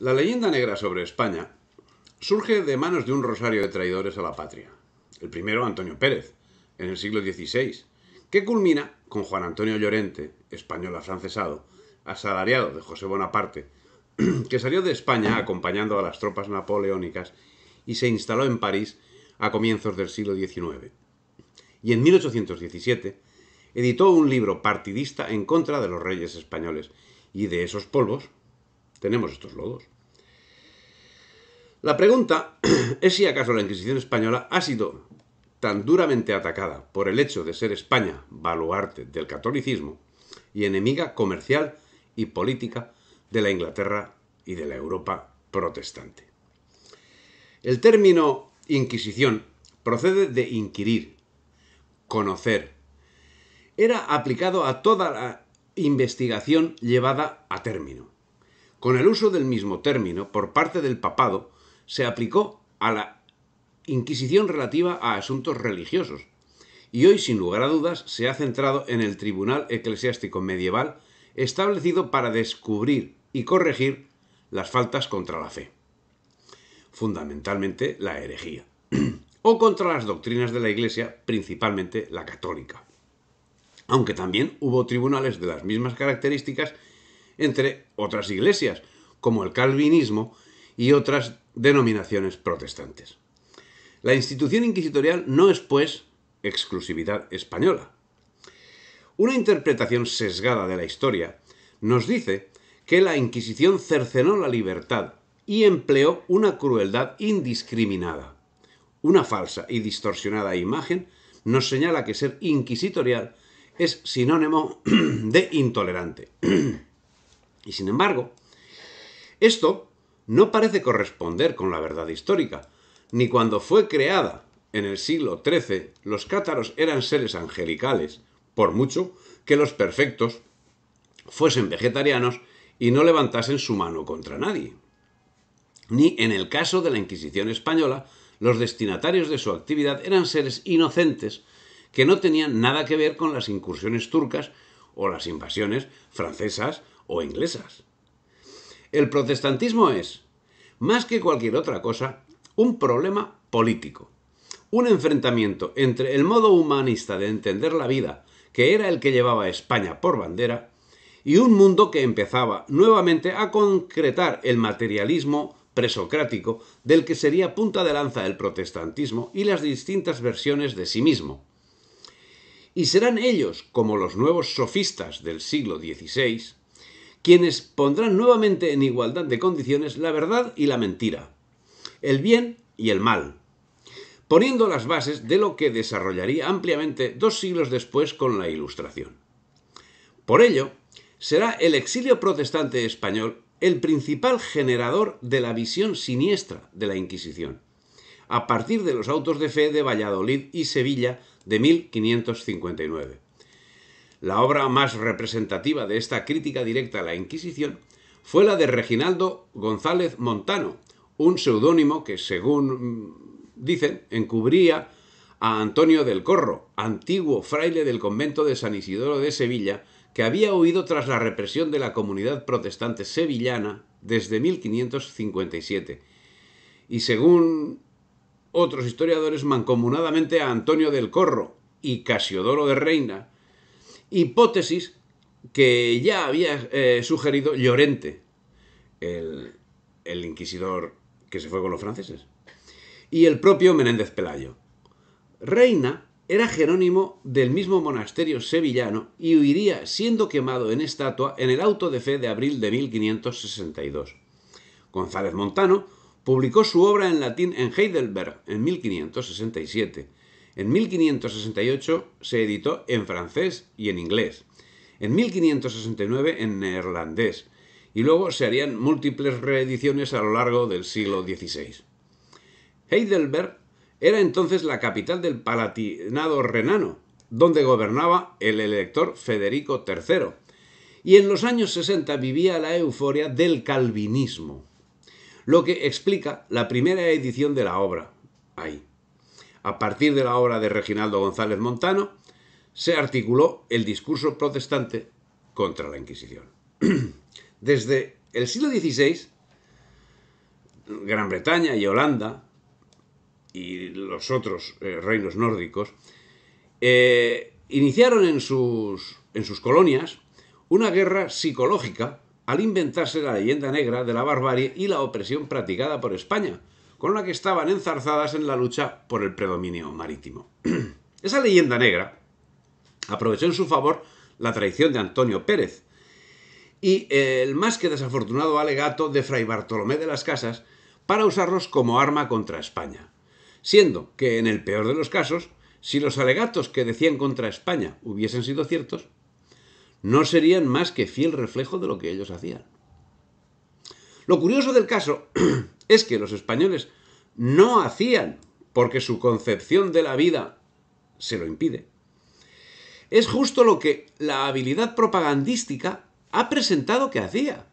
La leyenda negra sobre España surge de manos de un rosario de traidores a la patria. El primero, Antonio Pérez, en el siglo XVI, que culmina con Juan Antonio Llorente, español afrancesado, asalariado de José Bonaparte, que salió de España acompañando a las tropas napoleónicas y se instaló en París a comienzos del siglo XIX. Y en 1817 editó un libro partidista en contra de los reyes españoles y de esos polvos tenemos estos lodos. La pregunta es si acaso la Inquisición española ha sido tan duramente atacada por el hecho de ser España baluarte del catolicismo y enemiga comercial y política de la Inglaterra y de la Europa protestante. El término Inquisición procede de inquirir, conocer. Era aplicado a toda la investigación llevada a término. Con el uso del mismo término por parte del papado, se aplicó a la Inquisición relativa a asuntos religiosos, y hoy sin lugar a dudas se ha centrado en el Tribunal Eclesiástico Medieval establecido para descubrir y corregir las faltas contra la fe, fundamentalmente la herejía, o contra las doctrinas de la Iglesia, principalmente la católica. Aunque también hubo tribunales de las mismas características entre otras iglesias, como el calvinismo y otras denominaciones protestantes. La institución inquisitorial no es, pues, exclusividad española. Una interpretación sesgada de la historia nos dice que la Inquisición cercenó la libertad y empleó una crueldad indiscriminada. Una falsa y distorsionada imagen nos señala que ser inquisitorial es sinónimo de intolerante. Y sin embargo, esto no parece corresponder con la verdad histórica, ni cuando fue creada en el siglo XIII los cátaros eran seres angelicales, por mucho que los perfectos fuesen vegetarianos y no levantasen su mano contra nadie. Ni en el caso de la Inquisición española, los destinatarios de su actividad eran seres inocentes que no tenían nada que ver con las incursiones turcas o las invasiones francesas o inglesas. El protestantismo es, más que cualquier otra cosa, un problema político, un enfrentamiento entre el modo humanista de entender la vida, que era el que llevaba a España por bandera, y un mundo que empezaba nuevamente a concretar el materialismo presocrático del que sería punta de lanza el protestantismo y las distintas versiones de sí mismo. Y serán ellos, como los nuevos sofistas del siglo XVI, quienes pondrán nuevamente en igualdad de condiciones la verdad y la mentira, el bien y el mal, poniendo las bases de lo que desarrollaría ampliamente dos siglos después con la Ilustración. Por ello, será el exilio protestante español el principal generador de la visión siniestra de la Inquisición, a partir de los autos de fe de Valladolid y Sevilla de 1559. La obra más representativa de esta crítica directa a la Inquisición fue la de Reginaldo González Montano, un seudónimo que, según mm, dicen, encubría a Antonio del Corro, antiguo fraile del convento de San Isidoro de Sevilla, que había huido tras la represión de la comunidad protestante sevillana desde 1557. Y según otros historiadores, mancomunadamente a Antonio del Corro y Casiodoro de Reina, hipótesis que ya había eh, sugerido Llorente, el, el inquisidor que se fue con los franceses, y el propio Menéndez Pelayo. Reina era Jerónimo del mismo monasterio sevillano y huiría siendo quemado en estatua en el auto de fe de abril de 1562. González Montano publicó su obra en latín en Heidelberg en 1567 en 1568 se editó en francés y en inglés, en 1569 en neerlandés, y luego se harían múltiples reediciones a lo largo del siglo XVI. Heidelberg era entonces la capital del Palatinado renano, donde gobernaba el elector Federico III, y en los años 60 vivía la euforia del calvinismo, lo que explica la primera edición de la obra, ahí. A partir de la obra de Reginaldo González Montano, se articuló el discurso protestante contra la Inquisición. Desde el siglo XVI, Gran Bretaña y Holanda y los otros eh, reinos nórdicos eh, iniciaron en sus colonias una guerra psicológica al inventarse la leyenda negra de la barbarie y la opresión practicada por España, con la que estaban enzarzadas en la lucha por el predominio marítimo. Esa leyenda negra aprovechó en su favor la traición de Antonio Pérez y el más que desafortunado alegato de Fray Bartolomé de las Casas para usarlos como arma contra España, siendo que en el peor de los casos, si los alegatos que decían contra España hubiesen sido ciertos, no serían más que fiel reflejo de lo que ellos hacían. Lo curioso del caso es que los españoles no hacían porque su concepción de la vida se lo impide. Es justo lo que la habilidad propagandística ha presentado que hacía.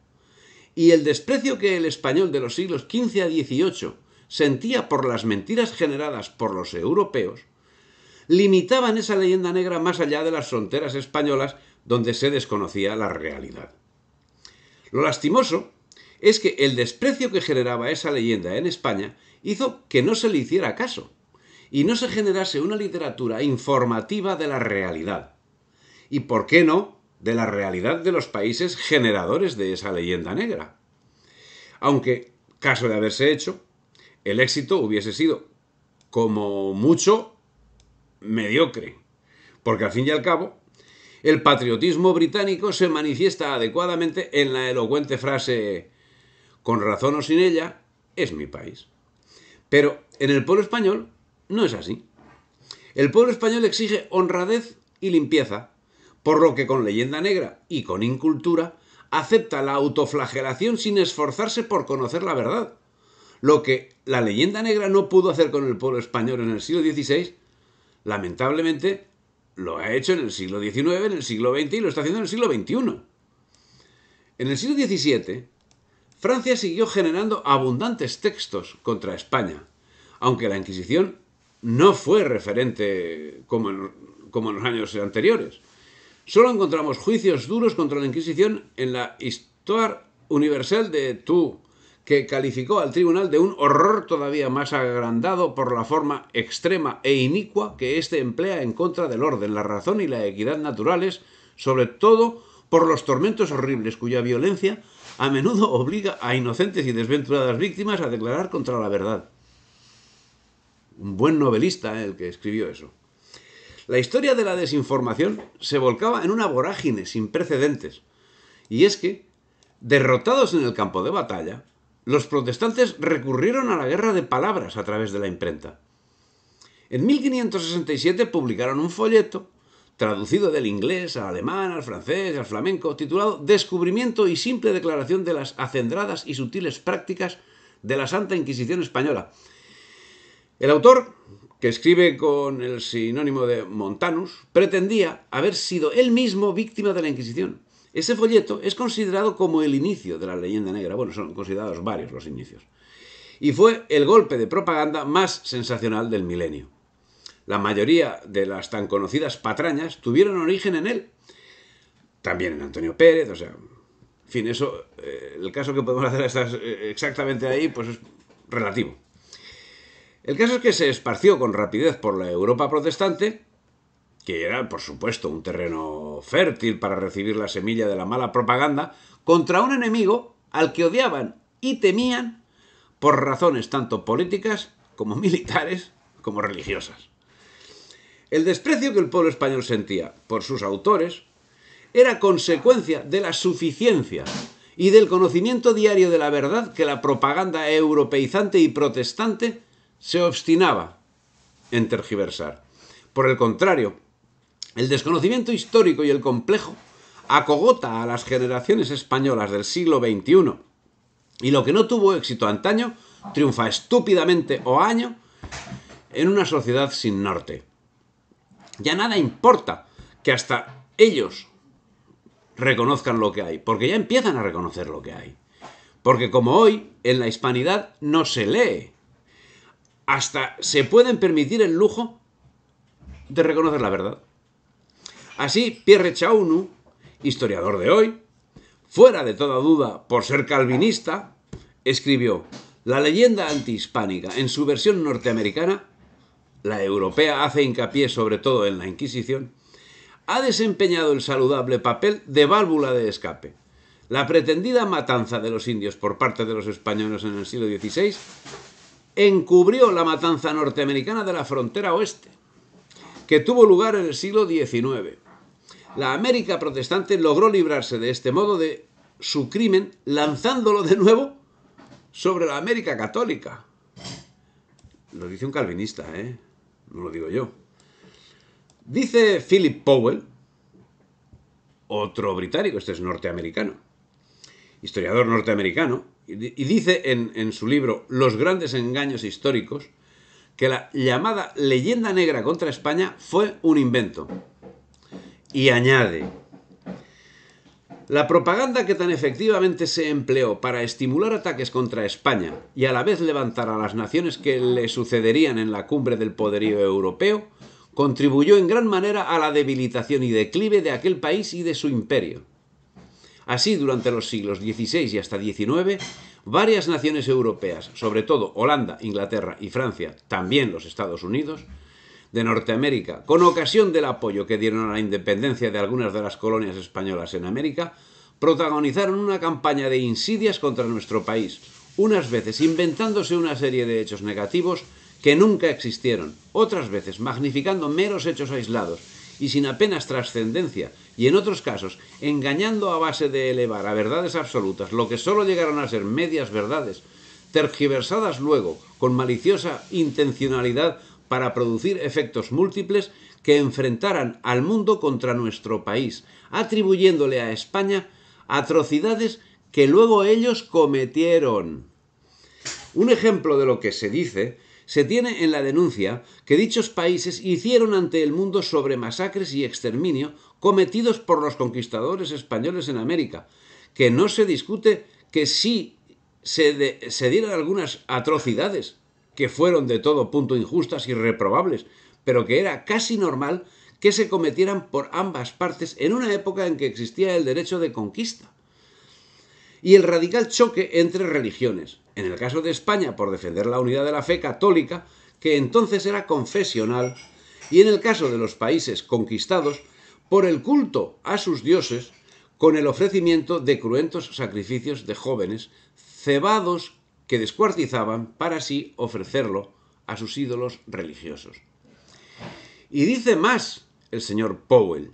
Y el desprecio que el español de los siglos XV a XVIII sentía por las mentiras generadas por los europeos, limitaban esa leyenda negra más allá de las fronteras españolas donde se desconocía la realidad. Lo lastimoso es que el desprecio que generaba esa leyenda en España hizo que no se le hiciera caso y no se generase una literatura informativa de la realidad. Y por qué no, de la realidad de los países generadores de esa leyenda negra. Aunque, caso de haberse hecho, el éxito hubiese sido, como mucho, mediocre. Porque al fin y al cabo, el patriotismo británico se manifiesta adecuadamente en la elocuente frase con razón o sin ella, es mi país. Pero en el pueblo español no es así. El pueblo español exige honradez y limpieza, por lo que con leyenda negra y con incultura acepta la autoflagelación sin esforzarse por conocer la verdad, lo que la leyenda negra no pudo hacer con el pueblo español en el siglo XVI, lamentablemente lo ha hecho en el siglo XIX, en el siglo XX y lo está haciendo en el siglo XXI. En el siglo XVII, Francia siguió generando abundantes textos contra España, aunque la Inquisición no fue referente como en, los años anteriores. Solo encontramos juicios duros contra la Inquisición en la Histoire universelle de Tú, que calificó al tribunal de un horror todavía más agrandado por la forma extrema e inicua que éste emplea en contra del orden, la razón y la equidad naturales, sobre todo por los tormentos horribles cuya violencia a menudo obliga a inocentes y desventuradas víctimas a declarar contra la verdad. Un buen novelista eh, el que escribió eso. La historia de la desinformación se volcaba en una vorágine sin precedentes. Y es que, derrotados en el campo de batalla, los protestantes recurrieron a la guerra de palabras a través de la imprenta. En 1567 publicaron un folleto traducido del inglés al alemán, al francés, al flamenco, titulado Descubrimiento y simple declaración de las acendradas y sutiles prácticas de la Santa Inquisición Española. El autor, que escribe con el sinónimo de Montanus, pretendía haber sido él mismo víctima de la Inquisición. Ese folleto es considerado como el inicio de la leyenda negra. Bueno, son considerados varios los inicios. Y fue el golpe de propaganda más sensacional del milenio. La mayoría de las tan conocidas patrañas tuvieron origen en él. También en Antonio Pérez, o sea, en fin, eso, eh, el caso que podemos hacer eh, exactamente ahí, pues es relativo. El caso es que se esparció con rapidez por la Europa protestante, que era, por supuesto, un terreno fértil para recibir la semilla de la mala propaganda, contra un enemigo al que odiaban y temían por razones tanto políticas como militares como religiosas. El desprecio que el pueblo español sentía por sus autores era consecuencia de la suficiencia y del conocimiento diario de la verdad que la propaganda europeizante y protestante se obstinaba en tergiversar. Por el contrario, el desconocimiento histórico y el complejo acogota a las generaciones españolas del siglo XXI y lo que no tuvo éxito antaño triunfa estúpidamente o año en una sociedad sin norte ya nada importa que hasta ellos reconozcan lo que hay, porque ya empiezan a reconocer lo que hay. Porque como hoy, en la hispanidad no se lee. Hasta se pueden permitir el lujo de reconocer la verdad. Así, Pierre Chaunu, historiador de hoy, fuera de toda duda por ser calvinista, escribió La leyenda antihispánica en su versión norteamericana la europea hace hincapié sobre todo en la Inquisición, ha desempeñado el saludable papel de válvula de escape. La pretendida matanza de los indios por parte de los españoles en el siglo XVI encubrió la matanza norteamericana de la frontera oeste, que tuvo lugar en el siglo XIX. La América protestante logró librarse de este modo de su crimen lanzándolo de nuevo sobre la América católica. Lo dice un calvinista, ¿eh? no lo digo yo. Dice Philip Powell, otro británico, este es norteamericano, historiador norteamericano, y dice en, su libro Los grandes engaños históricos que la llamada leyenda negra contra España fue un invento. Y añade, la propaganda que tan efectivamente se empleó para estimular ataques contra España y a la vez levantar a las naciones que le sucederían en la cumbre del poderío europeo, contribuyó en gran manera a la debilitación y declive de aquel país y de su imperio. Así, durante los siglos XVI y hasta XIX, varias naciones europeas, sobre todo Holanda, Inglaterra y Francia, también los Estados Unidos, de Norteamérica, con ocasión del apoyo que dieron a la independencia de algunas de las colonias españolas en América, protagonizaron una campaña de insidias contra nuestro país, unas veces inventándose una serie de hechos negativos que nunca existieron, otras veces magnificando meros hechos aislados y sin apenas trascendencia, y en otros casos engañando a base de elevar a verdades absolutas lo que solo llegaron a ser medias verdades, tergiversadas luego con maliciosa intencionalidad para producir efectos múltiples que enfrentaran al mundo contra nuestro país, atribuyéndole a España atrocidades que luego ellos cometieron. Un ejemplo de lo que se dice se tiene en la denuncia que dichos países hicieron ante el mundo sobre masacres y exterminio cometidos por los conquistadores españoles en América, que no se discute que sí se, dieran algunas atrocidades, que fueron de todo punto injustas y reprobables, pero que era casi normal que se cometieran por ambas partes en una época en que existía el derecho de conquista. Y el radical choque entre religiones, en el caso de España por defender la unidad de la fe católica, que entonces era confesional, y en el caso de los países conquistados por el culto a sus dioses, con el ofrecimiento de cruentos sacrificios de jóvenes cebados que descuartizaban para así ofrecerlo a sus ídolos religiosos. Y dice más el señor Powell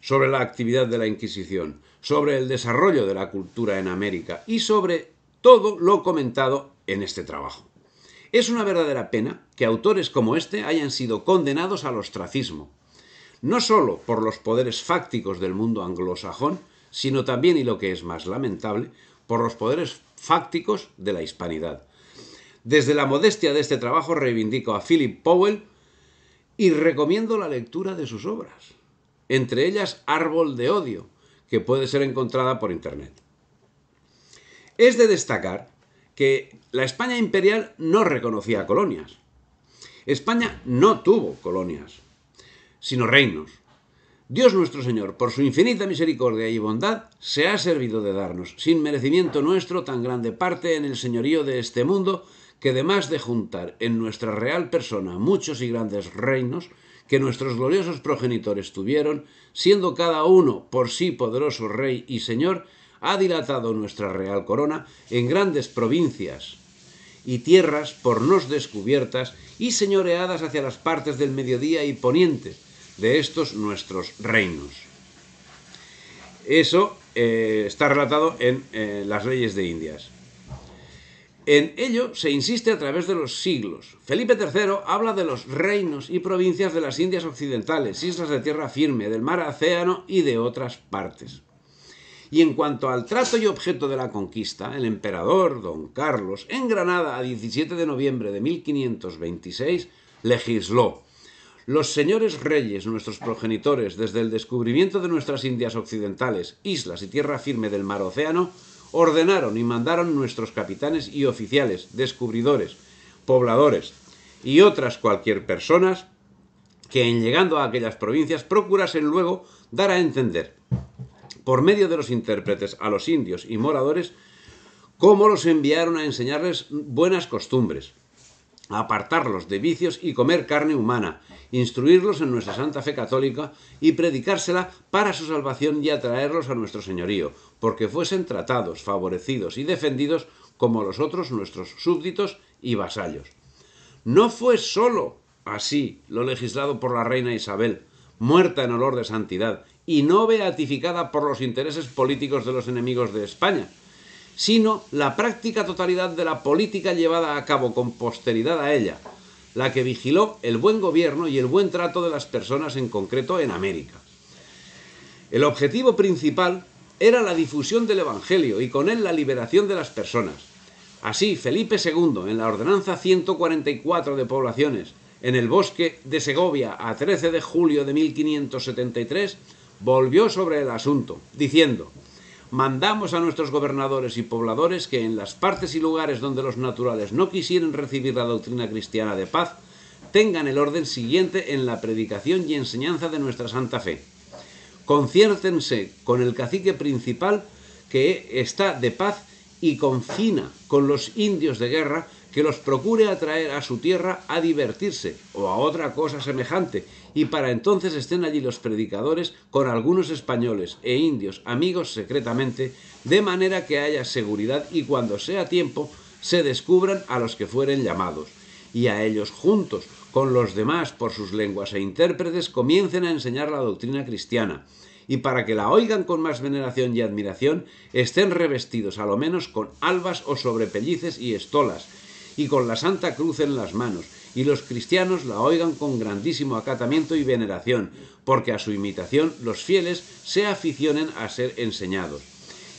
sobre la actividad de la Inquisición, sobre el desarrollo de la cultura en América y sobre todo lo comentado en este trabajo. Es una verdadera pena que autores como este hayan sido condenados al ostracismo, no solo por los poderes fácticos del mundo anglosajón, sino también, y lo que es más lamentable, por los poderes fácticos de la hispanidad. Desde la modestia de este trabajo reivindico a Philip Powell y recomiendo la lectura de sus obras, entre ellas Árbol de Odio, que puede ser encontrada por Internet. Es de destacar que la España imperial no reconocía colonias. España no tuvo colonias, sino reinos. Dios nuestro Señor, por su infinita misericordia y bondad, se ha servido de darnos, sin merecimiento nuestro, tan grande parte en el señorío de este mundo, que además de juntar en nuestra real persona muchos y grandes reinos, que nuestros gloriosos progenitores tuvieron, siendo cada uno por sí poderoso rey y señor, ha dilatado nuestra real corona en grandes provincias y tierras por nos descubiertas y señoreadas hacia las partes del mediodía y poniente, de estos nuestros reinos. Eso eh, está relatado en eh, las leyes de Indias. En ello se insiste a través de los siglos. Felipe III habla de los reinos y provincias de las Indias occidentales, islas de tierra firme, del mar Océano y de otras partes. Y en cuanto al trato y objeto de la conquista, el emperador don Carlos, en Granada a 17 de noviembre de 1526, legisló los señores reyes, nuestros progenitores, desde el descubrimiento de nuestras Indias occidentales, islas y tierra firme del mar océano, ordenaron y mandaron nuestros capitanes y oficiales, descubridores, pobladores y otras cualquier personas que en llegando a aquellas provincias procurasen luego dar a entender, por medio de los intérpretes, a los indios y moradores, cómo los enviaron a enseñarles buenas costumbres, apartarlos de vicios y comer carne humana, instruirlos en nuestra santa fe católica y predicársela para su salvación y atraerlos a nuestro señorío, porque fuesen tratados, favorecidos y defendidos como los otros nuestros súbditos y vasallos. No fue sólo así lo legislado por la reina Isabel, muerta en olor de santidad y no beatificada por los intereses políticos de los enemigos de España, sino la práctica totalidad de la política llevada a cabo con posteridad a ella, la que vigiló el buen gobierno y el buen trato de las personas en concreto en América. El objetivo principal era la difusión del Evangelio y con él la liberación de las personas. Así, Felipe II, en la Ordenanza 144 de Poblaciones, en el bosque de Segovia a 13 de julio de 1573, volvió sobre el asunto, diciendo, mandamos a nuestros gobernadores y pobladores que en las partes y lugares donde los naturales no quisieren recibir la doctrina cristiana de paz, tengan el orden siguiente en la predicación y enseñanza de nuestra Santa Fe. Conciértense con el cacique principal que está de paz y confina con los indios de guerra que los procure atraer a su tierra a divertirse o a otra cosa semejante, y para entonces estén allí los predicadores con algunos españoles e indios amigos secretamente, de manera que haya seguridad y cuando sea tiempo se descubran a los que fueren llamados, y a ellos juntos, con los demás por sus lenguas e intérpretes, comiencen a enseñar la doctrina cristiana, y para que la oigan con más veneración y admiración, estén revestidos a lo menos con albas o sobrepellices y estolas, y con la Santa Cruz en las manos, y los cristianos la oigan con grandísimo acatamiento y veneración, porque a su imitación los fieles se aficionen a ser enseñados.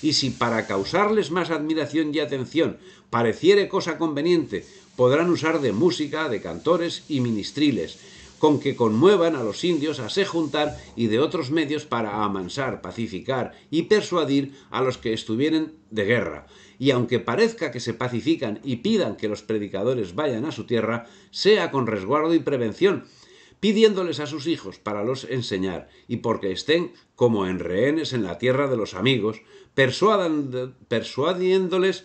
Y si para causarles más admiración y atención pareciere cosa conveniente, podrán usar de música, de cantores y ministriles, con que conmuevan a los indios a se juntar y de otros medios para amansar, pacificar y persuadir a los que estuvieren de guerra. Y aunque parezca que se pacifican y pidan que los predicadores vayan a su tierra, sea con resguardo y prevención, pidiéndoles a sus hijos para los enseñar, y porque estén como en rehenes en la tierra de los amigos, persuadiéndoles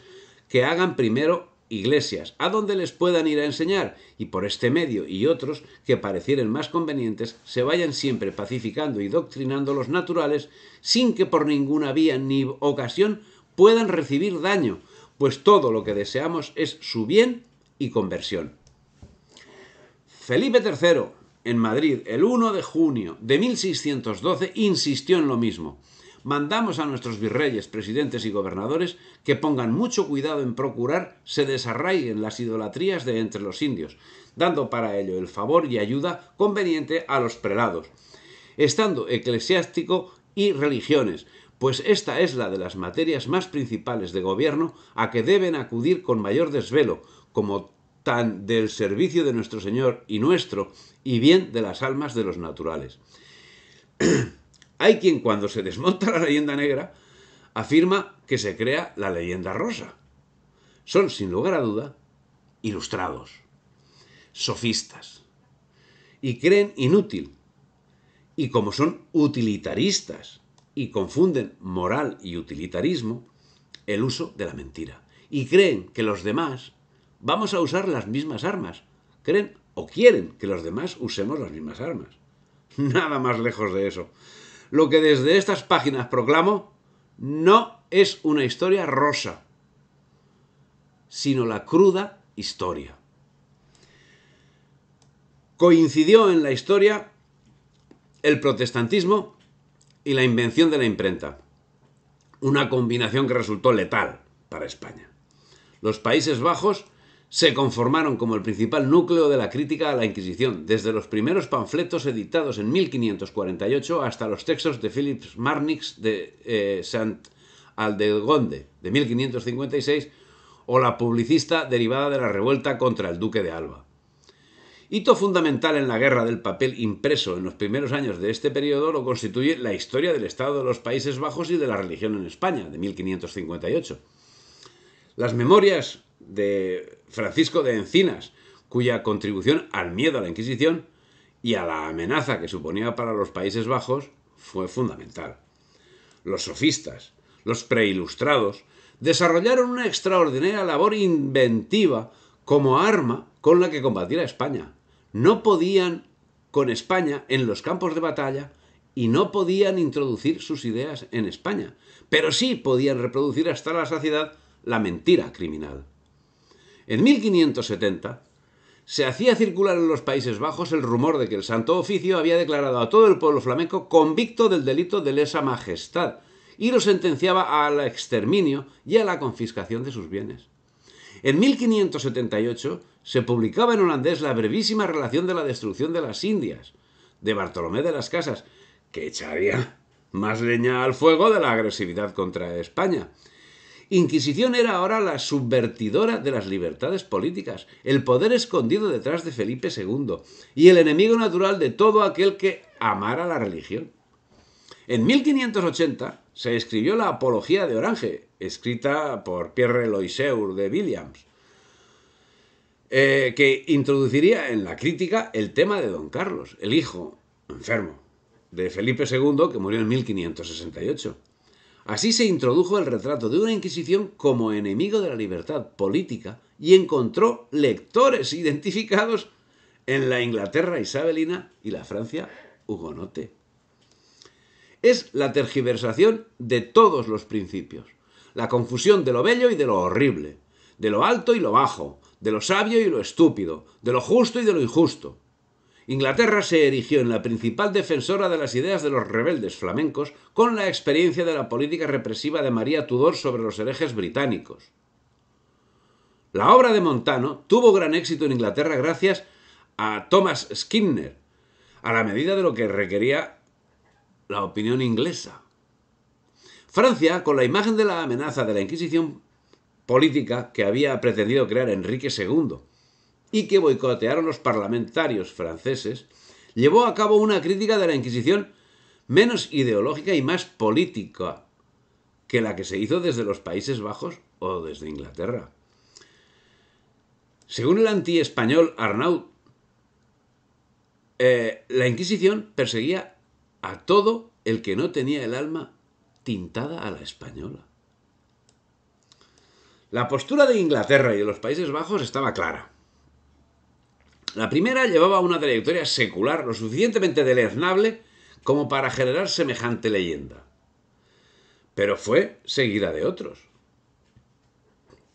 que hagan primero iglesias, a donde les puedan ir a enseñar, y por este medio y otros que parecieren más convenientes, se vayan siempre pacificando y doctrinando los naturales, sin que por ninguna vía ni ocasión puedan recibir daño, pues todo lo que deseamos es su bien y conversión. Felipe III, en Madrid, el 1 de junio de 1612, insistió en lo mismo mandamos a nuestros virreyes, presidentes y gobernadores que pongan mucho cuidado en procurar se desarraiguen las idolatrías de entre los indios, dando para ello el favor y ayuda conveniente a los prelados, estando eclesiástico y religiones, pues esta es la de las materias más principales de gobierno a que deben acudir con mayor desvelo, como tan del servicio de nuestro Señor y nuestro, y bien de las almas de los naturales. Hay quien cuando se desmonta la leyenda negra afirma que se crea la leyenda rosa. Son, sin lugar a duda, ilustrados, sofistas, y creen inútil. Y como son utilitaristas y confunden moral y utilitarismo, el uso de la mentira. Y creen que los demás vamos a usar las mismas armas. Creen o quieren que los demás usemos las mismas armas. Nada más lejos de eso lo que desde estas páginas proclamo no es una historia rosa, sino la cruda historia. Coincidió en la historia el protestantismo y la invención de la imprenta, una combinación que resultó letal para España. Los Países Bajos se conformaron como el principal núcleo de la crítica a la Inquisición, desde los primeros panfletos editados en 1548 hasta los textos de Philips Marnix de eh, Aldegonde de 1556 o la publicista derivada de la revuelta contra el duque de Alba. Hito fundamental en la guerra del papel impreso en los primeros años de este periodo lo constituye la historia del Estado de los Países Bajos y de la religión en España, de 1558. Las memorias de Francisco de Encinas, cuya contribución al miedo a la Inquisición y a la amenaza que suponía para los Países Bajos fue fundamental. Los sofistas, los preilustrados, desarrollaron una extraordinaria labor inventiva como arma con la que combatir a España. No podían con España en los campos de batalla y no podían introducir sus ideas en España, pero sí podían reproducir hasta la saciedad la mentira criminal. En 1570 se hacía circular en los Países Bajos el rumor de que el Santo Oficio había declarado a todo el pueblo flamenco convicto del delito de lesa majestad y lo sentenciaba al exterminio y a la confiscación de sus bienes. En 1578 se publicaba en holandés la brevísima relación de la destrucción de las Indias, de Bartolomé de las Casas, que echaría más leña al fuego de la agresividad contra España Inquisición era ahora la subvertidora de las libertades políticas, el poder escondido detrás de Felipe II y el enemigo natural de todo aquel que amara la religión. En 1580 se escribió la Apología de Orange, escrita por Pierre Loiseur de Williams, eh, que introduciría en la crítica el tema de don Carlos, el hijo enfermo de Felipe II que murió en 1568. Así se introdujo el retrato de una Inquisición como enemigo de la libertad política y encontró lectores identificados en la Inglaterra isabelina y la Francia hugonote. Es la tergiversación de todos los principios, la confusión de lo bello y de lo horrible, de lo alto y lo bajo, de lo sabio y lo estúpido, de lo justo y de lo injusto. Inglaterra se erigió en la principal defensora de las ideas de los rebeldes flamencos con la experiencia de la política represiva de María Tudor sobre los herejes británicos. La obra de Montano tuvo gran éxito en Inglaterra gracias a Thomas Skinner, a la medida de lo que requería la opinión inglesa. Francia, con la imagen de la amenaza de la Inquisición política que había pretendido crear Enrique II, y que boicotearon los parlamentarios franceses, llevó a cabo una crítica de la Inquisición menos ideológica y más política que la que se hizo desde los Países Bajos o desde Inglaterra. Según el anti-español Arnaud, eh, la Inquisición perseguía a todo el que no tenía el alma tintada a la española. La postura de Inglaterra y de los Países Bajos estaba clara. La primera llevaba una trayectoria secular lo suficientemente deleznable como para generar semejante leyenda. Pero fue seguida de otros.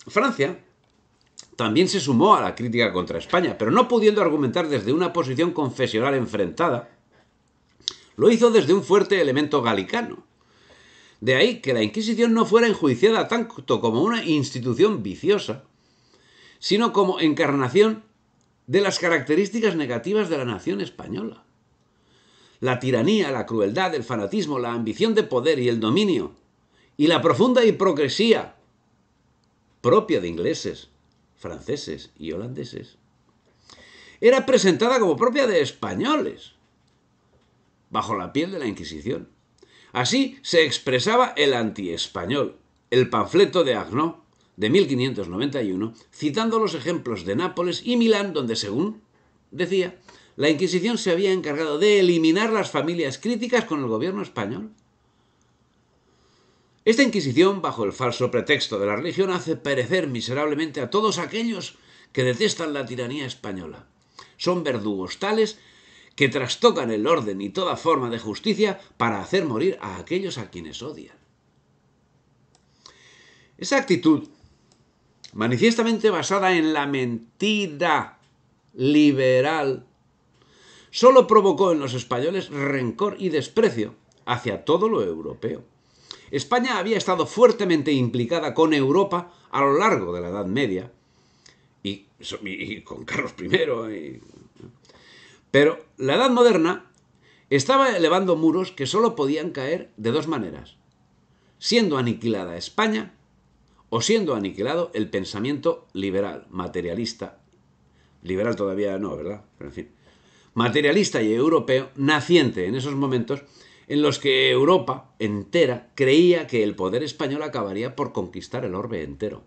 Francia también se sumó a la crítica contra España, pero no pudiendo argumentar desde una posición confesional enfrentada, lo hizo desde un fuerte elemento galicano. De ahí que la Inquisición no fuera enjuiciada tanto como una institución viciosa, sino como encarnación de las características negativas de la nación española. La tiranía, la crueldad, el fanatismo, la ambición de poder y el dominio, y la profunda hipocresía propia de ingleses, franceses y holandeses, era presentada como propia de españoles, bajo la piel de la Inquisición. Así se expresaba el anti-español, el panfleto de Agno de 1591, citando los ejemplos de Nápoles y Milán, donde, según decía, la Inquisición se había encargado de eliminar las familias críticas con el gobierno español. Esta Inquisición, bajo el falso pretexto de la religión, hace perecer miserablemente a todos aquellos que detestan la tiranía española. Son verdugos tales que trastocan el orden y toda forma de justicia para hacer morir a aquellos a quienes odian. Esa actitud manifiestamente basada en la mentira liberal, solo provocó en los españoles rencor y desprecio hacia todo lo europeo. España había estado fuertemente implicada con Europa a lo largo de la Edad Media, y, con Carlos I. Pero la Edad Moderna estaba elevando muros que solo podían caer de dos maneras, siendo aniquilada España o siendo aniquilado el pensamiento liberal, materialista, liberal todavía no, ¿verdad? Pero en fin, materialista y europeo, naciente en esos momentos en los que Europa entera creía que el poder español acabaría por conquistar el orbe entero.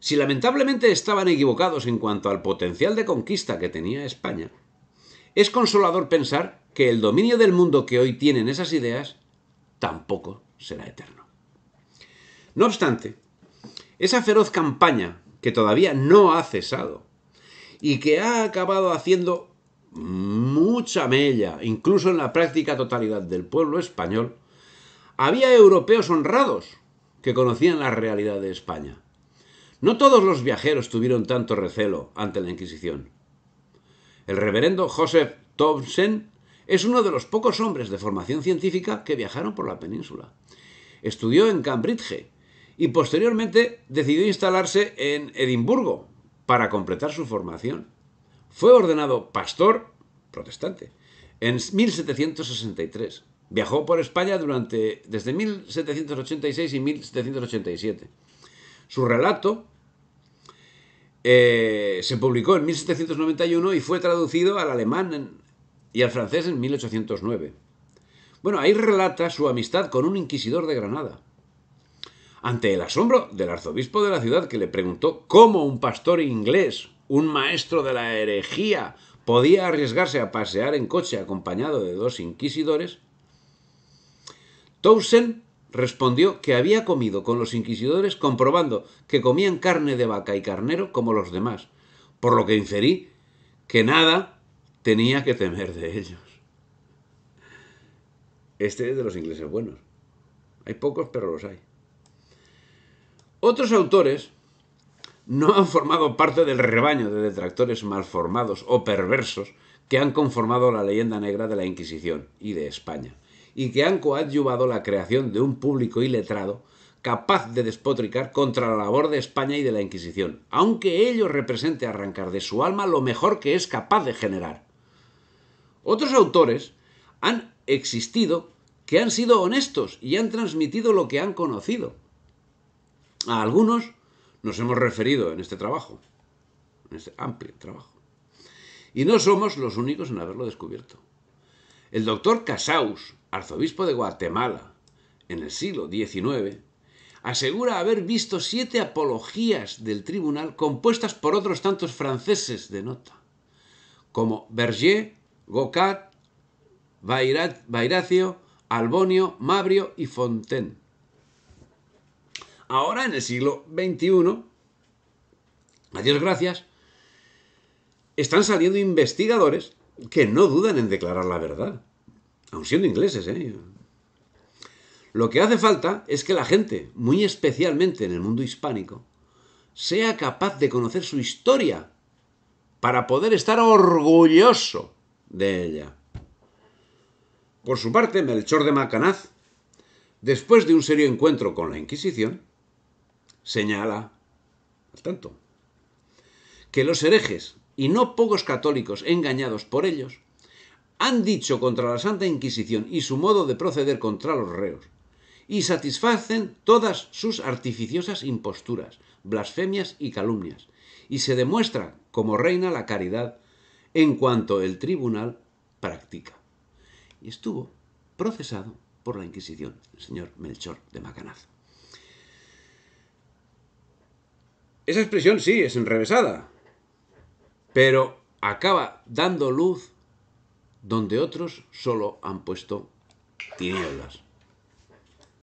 Si lamentablemente estaban equivocados en cuanto al potencial de conquista que tenía España, es consolador pensar que el dominio del mundo que hoy tienen esas ideas tampoco será eterno. No obstante, esa feroz campaña que todavía no ha cesado y que ha acabado haciendo mucha mella, incluso en la práctica totalidad del pueblo español, había europeos honrados que conocían la realidad de España. No todos los viajeros tuvieron tanto recelo ante la Inquisición. El reverendo Joseph Thompson es uno de los pocos hombres de formación científica que viajaron por la península. Estudió en Cambridge y posteriormente decidió instalarse en Edimburgo para completar su formación. Fue ordenado pastor protestante en 1763. Viajó por España durante, desde 1786 y 1787. Su relato eh, se publicó en 1791 y fue traducido al alemán y al francés en 1809. Bueno, ahí relata su amistad con un inquisidor de Granada, ante el asombro del arzobispo de la ciudad que le preguntó cómo un pastor inglés, un maestro de la herejía, podía arriesgarse a pasear en coche acompañado de dos inquisidores, Towson respondió que había comido con los inquisidores comprobando que comían carne de vaca y carnero como los demás, por lo que inferí que nada tenía que temer de ellos. Este es de los ingleses buenos. Hay pocos, pero los hay. Otros autores no han formado parte del rebaño de detractores malformados o perversos que han conformado la leyenda negra de la Inquisición y de España, y que han coadyuvado la creación de un público iletrado capaz de despotricar contra la labor de España y de la Inquisición, aunque ello represente arrancar de su alma lo mejor que es capaz de generar. Otros autores han existido que han sido honestos y han transmitido lo que han conocido, a algunos nos hemos referido en este trabajo, en este amplio trabajo. Y no somos los únicos en haberlo descubierto. El doctor Casaus, arzobispo de Guatemala, en el siglo XIX, asegura haber visto siete apologías del tribunal compuestas por otros tantos franceses de nota, como Berger, Gocat, Vairacio, Albonio, Mabrio y Fontaine. Ahora, en el siglo XXI, a Dios gracias, están saliendo investigadores que no dudan en declarar la verdad, aun siendo ingleses. ¿eh? Lo que hace falta es que la gente, muy especialmente en el mundo hispánico, sea capaz de conocer su historia para poder estar orgulloso de ella. Por su parte, Melchor de Macanaz, después de un serio encuentro con la Inquisición, señala, al tanto, que los herejes, y no pocos católicos engañados por ellos, han dicho contra la Santa Inquisición y su modo de proceder contra los reos, y satisfacen todas sus artificiosas imposturas, blasfemias y calumnias, y se demuestra como reina la caridad en cuanto el tribunal practica. Y estuvo procesado por la Inquisición el señor Melchor de Macanaz. Esa expresión sí es enrevesada, pero acaba dando luz donde otros solo han puesto tinieblas.